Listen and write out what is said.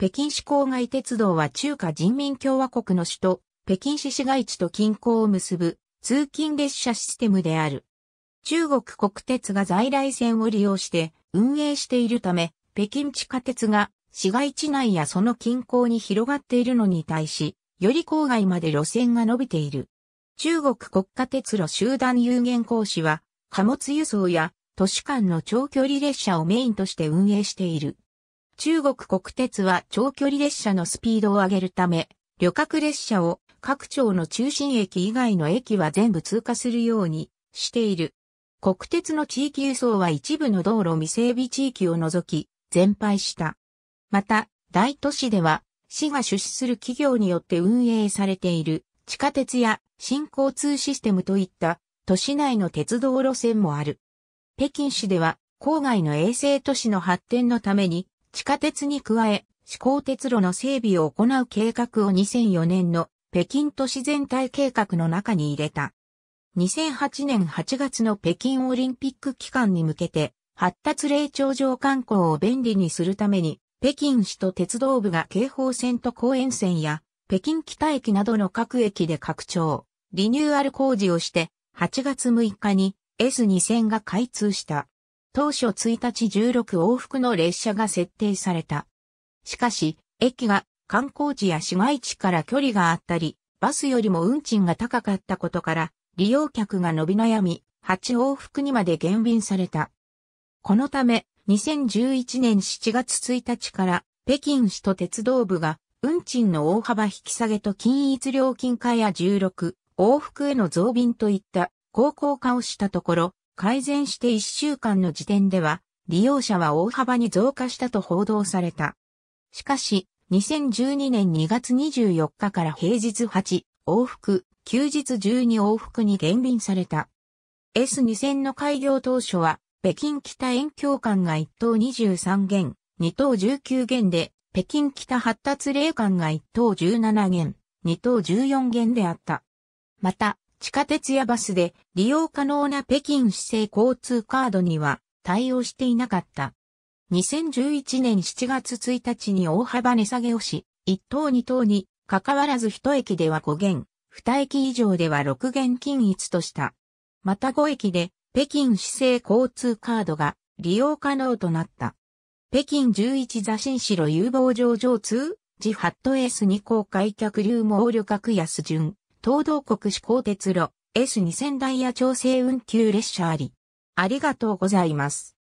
北京市郊外鉄道は中華人民共和国の首都、北京市市街地と近郊を結ぶ通勤列車システムである。中国国鉄が在来線を利用して運営しているため、北京地下鉄が市街地内やその近郊に広がっているのに対し、より郊外まで路線が伸びている。中国国家鉄路集団有限公司は、貨物輸送や都市間の長距離列車をメインとして運営している。中国国鉄は長距離列車のスピードを上げるため、旅客列車を各町の中心駅以外の駅は全部通過するようにしている。国鉄の地域輸送は一部の道路未整備地域を除き、全廃した。また、大都市では、市が出資する企業によって運営されている地下鉄や新交通システムといった都市内の鉄道路線もある。北京市では郊外の衛星都市の発展のために地下鉄に加え、思考鉄路の整備を行う計画を2004年の北京都市全体計画の中に入れた。2008年8月の北京オリンピック期間に向けて、発達霊長場観光を便利にするために、北京市と鉄道部が京方線と公園線や、北京北駅などの各駅で拡張、リニューアル工事をして、8月6日に S2000 が開通した。当初1日16往復の列車が設定された。しかし、駅が観光地や市街地から距離があったり、バスよりも運賃が高かったことから、利用客が伸び悩み、8往復にまで減便された。このため、2011年7月1日から北京市と鉄道部が運賃の大幅引き下げと均一料金化や16往復への増便といった高効化をしたところ、改善して1週間の時点では、利用者は大幅に増加したと報道された。しかし、2012年2月24日から平日8往復、休日12往復に減便された。S2000 の開業当初は、北京北遠境間が1等23元、2等19元で、北京北発達霊間が1等17元、2等14元であった。また、地下鉄やバスで利用可能な北京市政交通カードには対応していなかった。2011年7月1日に大幅値下げをし、1等2等に、関わらず1駅では5元、2駅以上では6元均一とした。また5駅で、北京市政交通カードが利用可能となった。北京11座新城有望上場通、自ハットエース2公開客流毛旅客安順。東道国志向鉄路 S2000 ダイヤ調整運休列車あり。ありがとうございます。